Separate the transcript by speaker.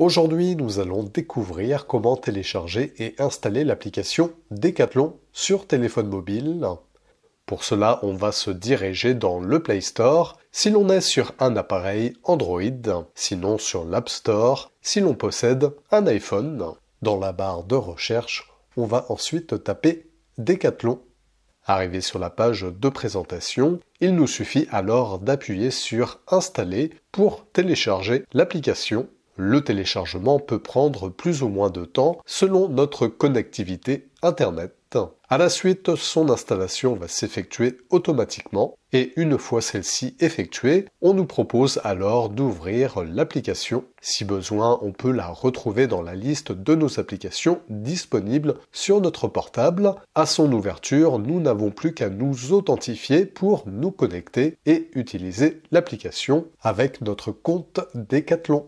Speaker 1: Aujourd'hui, nous allons découvrir comment télécharger et installer l'application Decathlon sur téléphone mobile. Pour cela, on va se diriger dans le Play Store si l'on est sur un appareil Android, sinon sur l'App Store si l'on possède un iPhone. Dans la barre de recherche, on va ensuite taper Decathlon. Arrivé sur la page de présentation, il nous suffit alors d'appuyer sur Installer pour télécharger l'application le téléchargement peut prendre plus ou moins de temps selon notre connectivité Internet. À la suite, son installation va s'effectuer automatiquement et une fois celle-ci effectuée, on nous propose alors d'ouvrir l'application. Si besoin, on peut la retrouver dans la liste de nos applications disponibles sur notre portable. À son ouverture, nous n'avons plus qu'à nous authentifier pour nous connecter et utiliser l'application avec notre compte Decathlon.